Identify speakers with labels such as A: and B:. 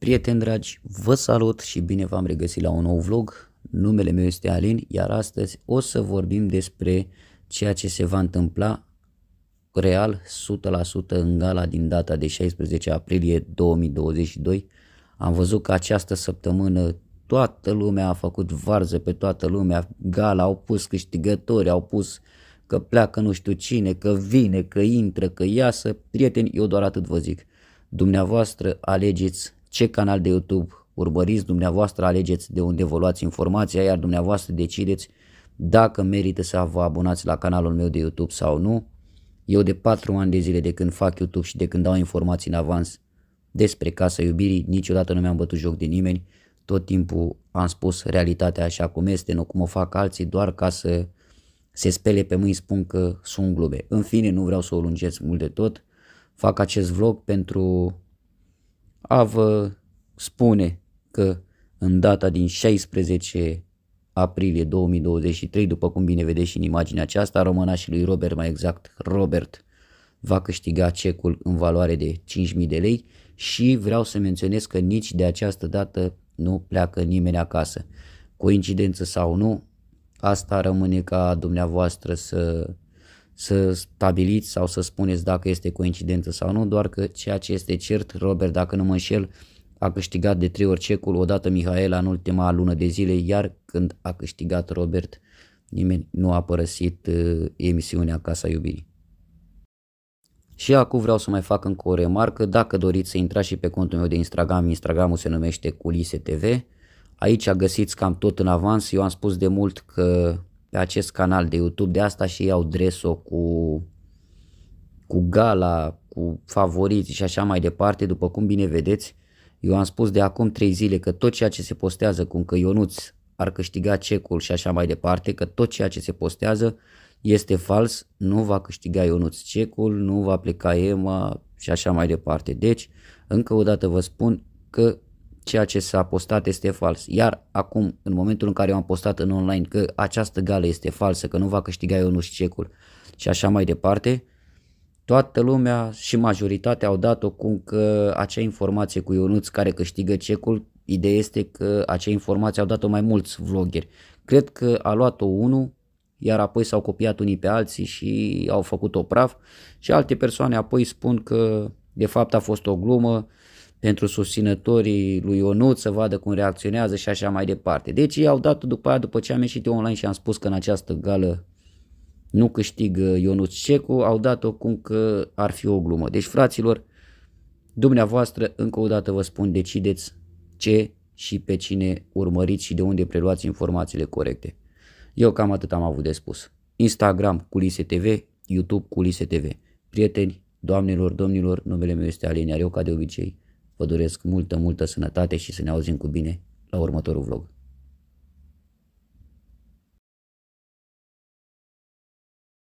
A: Prieteni dragi, vă salut și bine v-am regăsit la un nou vlog. Numele meu este Alin, iar astăzi o să vorbim despre ceea ce se va întâmpla real 100% în gala din data de 16 aprilie 2022. Am văzut că această săptămână toată lumea a făcut varză pe toată lumea, gala, au pus câștigători, au pus că pleacă nu știu cine, că vine, că intră, că iasă. Prieteni, eu doar atât vă zic. Dumneavoastră alegeți ce canal de YouTube urmăriți, dumneavoastră alegeți de unde vă luați informația, iar dumneavoastră decideți dacă merită să vă abonați la canalul meu de YouTube sau nu. Eu de 4 ani de zile de când fac YouTube și de când dau informații în avans despre Casa Iubirii, niciodată nu mi-am bătut joc de nimeni, tot timpul am spus realitatea așa cum este, nu cum o fac alții, doar ca să se spele pe mâini, spun că sunt glube. În fine, nu vreau să o lungesc mult de tot, fac acest vlog pentru a vă spune că în data din 16 aprilie 2023, după cum bine vedeți și în imaginea aceasta, și lui Robert, mai exact Robert, va câștiga cecul în valoare de 5.000 de lei și vreau să menționez că nici de această dată nu pleacă nimeni acasă. Coincidență sau nu, asta rămâne ca dumneavoastră să să stabiliți sau să spuneți dacă este coincidență sau nu, doar că ceea ce este cert, Robert, dacă nu mă înșel, a câștigat de trei ori cecul, odată Mihaela în ultima lună de zile, iar când a câștigat Robert, nimeni nu a părăsit uh, emisiunea Casa Iubirii. Și acum vreau să mai fac încă o remarcă, dacă doriți să intrați și pe contul meu de Instagram, Instagramul se numește Culise TV, aici găsiți cam tot în avans, eu am spus de mult că pe acest canal de YouTube, de asta și iau dreso cu, cu gala, cu favoriți și așa mai departe, după cum bine vedeți, eu am spus de acum trei zile că tot ceea ce se postează, cum că Ionuț ar câștiga cecul și așa mai departe, că tot ceea ce se postează este fals, nu va câștiga Ionuț cecul, nu va pleca Ema și așa mai departe. Deci, încă o dată vă spun că ceea ce s-a postat este fals. Iar acum, în momentul în care eu am postat în online că această gală este falsă, că nu va câștiga Ionuș Cecul și așa mai departe, toată lumea și majoritatea au dat-o cum că acea informație cu Ionuț care câștigă cecul, ideea este că acea informație au dat-o mai mulți vloggeri. Cred că a luat-o unul, iar apoi s-au copiat unii pe alții și au făcut-o praf și alte persoane apoi spun că de fapt a fost o glumă, pentru susținătorii lui Ionut să vadă cum reacționează și așa mai departe. Deci i-au dat după aia, după ce am ieșit eu online și am spus că în această gală nu câștigă uh, Ionut Cecu, au dat-o cum că ar fi o glumă. Deci, fraților, dumneavoastră, încă o dată vă spun, decideți ce și pe cine urmăriți și de unde preluați informațiile corecte. Eu cam atât am avut de spus. Instagram Culise TV, YouTube Culise TV. Prieteni, doamnelor, domnilor, numele meu este Alin Areu, ca de obicei. Vă doresc multă, multă sănătate și să ne auzim cu bine la următorul vlog.